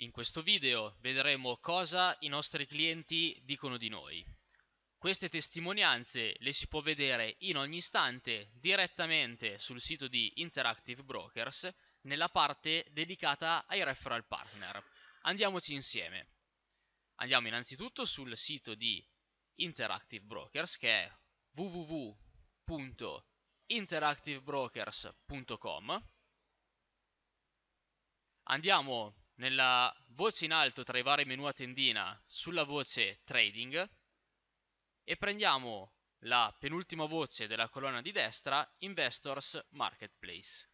In questo video vedremo cosa i nostri clienti dicono di noi. Queste testimonianze le si può vedere in ogni istante direttamente sul sito di Interactive Brokers nella parte dedicata ai referral partner. Andiamoci insieme. Andiamo innanzitutto sul sito di Interactive Brokers che è www.interactivebrokers.com. Andiamo nella voce in alto tra i vari menu a tendina sulla voce Trading e prendiamo la penultima voce della colonna di destra Investors Marketplace.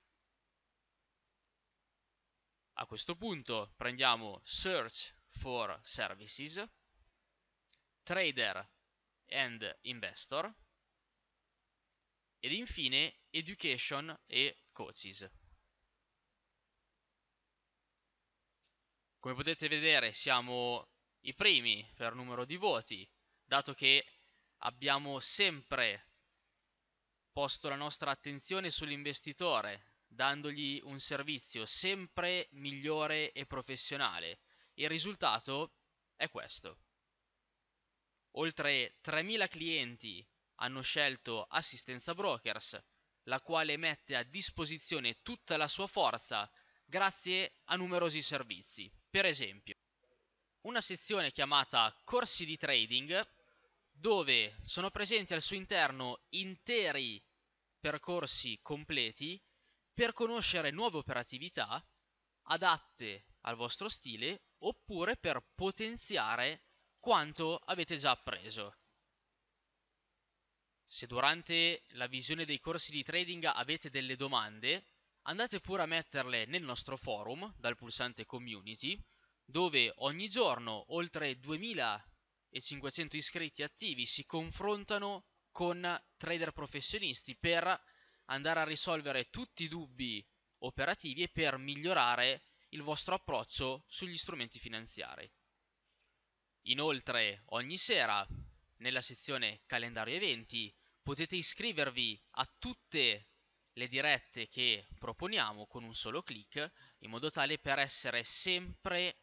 A questo punto prendiamo Search for Services, Trader and Investor ed infine Education e Coaches. Come potete vedere siamo i primi per numero di voti, dato che abbiamo sempre posto la nostra attenzione sull'investitore, dandogli un servizio sempre migliore e professionale. Il risultato è questo. Oltre 3.000 clienti hanno scelto Assistenza Brokers, la quale mette a disposizione tutta la sua forza grazie a numerosi servizi per esempio una sezione chiamata corsi di trading dove sono presenti al suo interno interi percorsi completi per conoscere nuove operatività adatte al vostro stile oppure per potenziare quanto avete già appreso. Se durante la visione dei corsi di trading avete delle domande, andate pure a metterle nel nostro forum dal pulsante community dove ogni giorno oltre 2500 iscritti attivi si confrontano con trader professionisti per andare a risolvere tutti i dubbi operativi e per migliorare il vostro approccio sugli strumenti finanziari. Inoltre ogni sera nella sezione calendario eventi potete iscrivervi a tutte le dirette che proponiamo con un solo clic in modo tale per essere sempre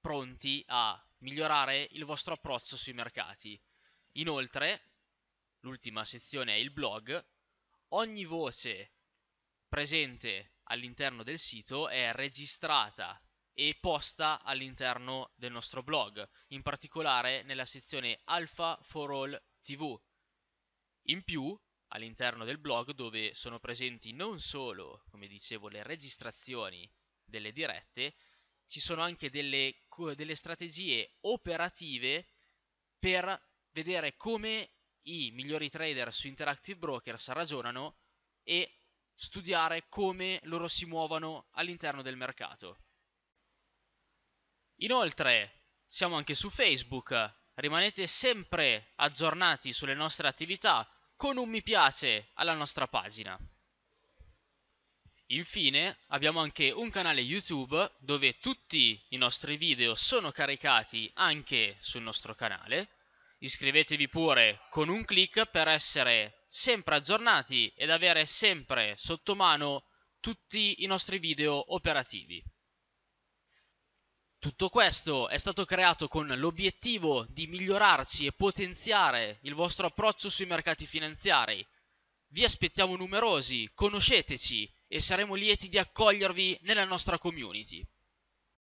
pronti a migliorare il vostro approccio sui mercati. Inoltre, l'ultima sezione è il blog, ogni voce presente all'interno del sito è registrata e posta all'interno del nostro blog, in particolare nella sezione Alpha for All TV. In più, all'interno del blog dove sono presenti non solo, come dicevo, le registrazioni delle dirette, ci sono anche delle, delle strategie operative per vedere come i migliori trader su Interactive Brokers ragionano e studiare come loro si muovono all'interno del mercato. Inoltre, siamo anche su Facebook, rimanete sempre aggiornati sulle nostre attività, con un mi piace alla nostra pagina. Infine abbiamo anche un canale YouTube dove tutti i nostri video sono caricati anche sul nostro canale. Iscrivetevi pure con un clic per essere sempre aggiornati ed avere sempre sotto mano tutti i nostri video operativi. Tutto questo è stato creato con l'obiettivo di migliorarci e potenziare il vostro approccio sui mercati finanziari. Vi aspettiamo numerosi, conosceteci e saremo lieti di accogliervi nella nostra community.